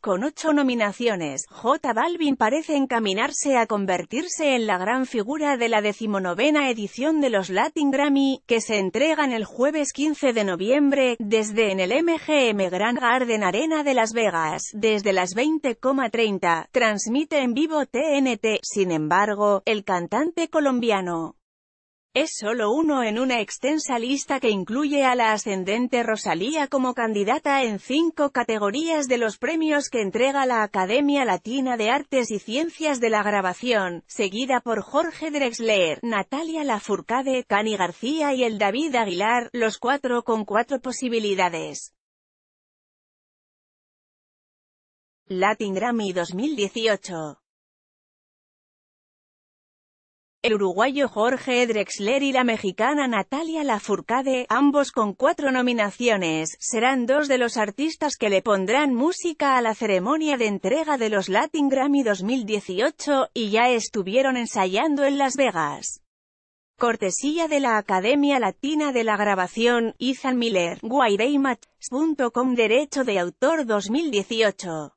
Con ocho nominaciones, J Balvin parece encaminarse a convertirse en la gran figura de la decimonovena edición de los Latin Grammy, que se entregan el jueves 15 de noviembre, desde en el MGM Grand Garden Arena de Las Vegas, desde las 20.30, transmite en vivo TNT. Sin embargo, el cantante colombiano es solo uno en una extensa lista que incluye a la ascendente Rosalía como candidata en cinco categorías de los premios que entrega la Academia Latina de Artes y Ciencias de la Grabación, seguida por Jorge Drexler, Natalia Lafourcade, Cani García y el David Aguilar, los cuatro con cuatro posibilidades. Latin Grammy 2018 el uruguayo Jorge Drexler y la mexicana Natalia Lafourcade, ambos con cuatro nominaciones, serán dos de los artistas que le pondrán música a la ceremonia de entrega de los Latin Grammy 2018, y ya estuvieron ensayando en Las Vegas. Cortesía de la Academia Latina de la Grabación, Ethan Miller, guaireimat.com Derecho de Autor 2018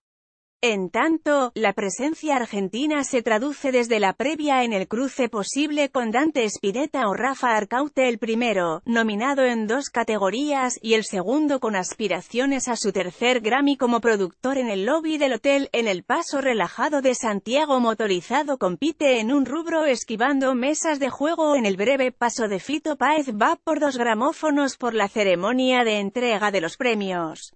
en tanto, la presencia argentina se traduce desde la previa en el cruce posible con Dante Spinetta o Rafa Arcaute el primero, nominado en dos categorías, y el segundo con aspiraciones a su tercer Grammy como productor en el lobby del hotel, en el paso relajado de Santiago motorizado compite en un rubro esquivando mesas de juego en el breve paso de Fito Páez va por dos gramófonos por la ceremonia de entrega de los premios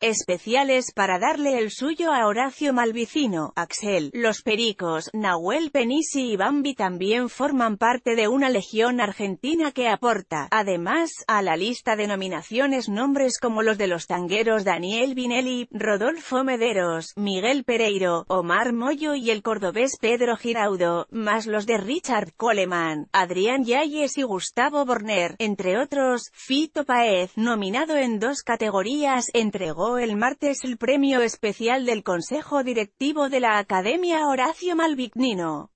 especiales para darle el suyo a Horacio Malvicino, Axel, Los Pericos, Nahuel Penisi y Bambi también forman parte de una legión argentina que aporta, además, a la lista de nominaciones nombres como los de los tangueros Daniel Vinelli, Rodolfo Mederos, Miguel Pereiro, Omar Moyo y el cordobés Pedro Giraudo, más los de Richard Coleman, Adrián Yáñez y Gustavo Borner, entre otros, Fito Paez, nominado en dos categorías, entregó el martes el premio especial del Consejo Directivo de la Academia Horacio Malvignino.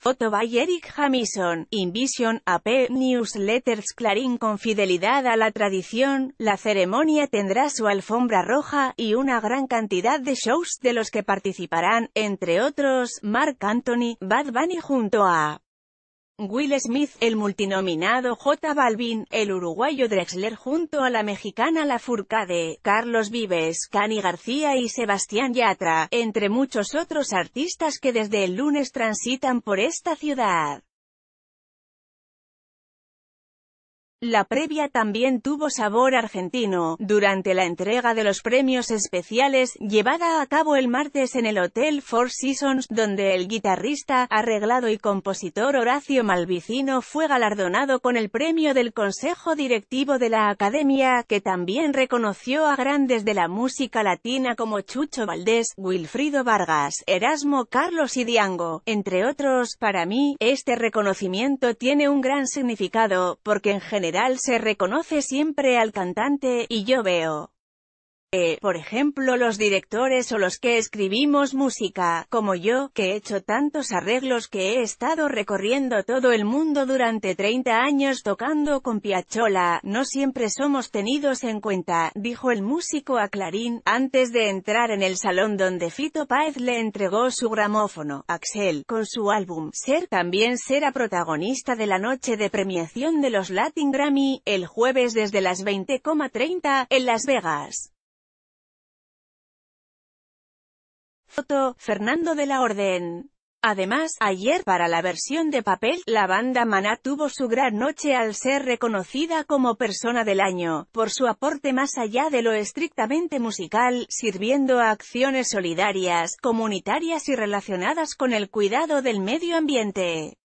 Foto by Eric Jamison, Invision, AP, Newsletters Clarín Con fidelidad a la tradición, la ceremonia tendrá su alfombra roja, y una gran cantidad de shows de los que participarán, entre otros, Mark Anthony, Bad Bunny junto a Will Smith, el multinominado J Balvin, el uruguayo Drexler junto a la mexicana La Furcade, Carlos Vives, Cani García y Sebastián Yatra, entre muchos otros artistas que desde el lunes transitan por esta ciudad. La previa también tuvo sabor argentino, durante la entrega de los premios especiales, llevada a cabo el martes en el Hotel Four Seasons, donde el guitarrista, arreglado y compositor Horacio Malvicino fue galardonado con el premio del Consejo Directivo de la Academia, que también reconoció a grandes de la música latina como Chucho Valdés, Wilfrido Vargas, Erasmo Carlos y Diango, entre otros. Para mí, este reconocimiento tiene un gran significado, porque en general se reconoce siempre al cantante, y yo veo por ejemplo los directores o los que escribimos música, como yo, que he hecho tantos arreglos que he estado recorriendo todo el mundo durante 30 años tocando con piachola, no siempre somos tenidos en cuenta, dijo el músico a Clarín, antes de entrar en el salón donde Fito Páez le entregó su gramófono, Axel, con su álbum, Ser, también será protagonista de la noche de premiación de los Latin Grammy, el jueves desde las 20,30, en Las Vegas. Fernando de la Orden. Además, ayer para la versión de papel, la banda Maná tuvo su gran noche al ser reconocida como persona del año, por su aporte más allá de lo estrictamente musical, sirviendo a acciones solidarias, comunitarias y relacionadas con el cuidado del medio ambiente.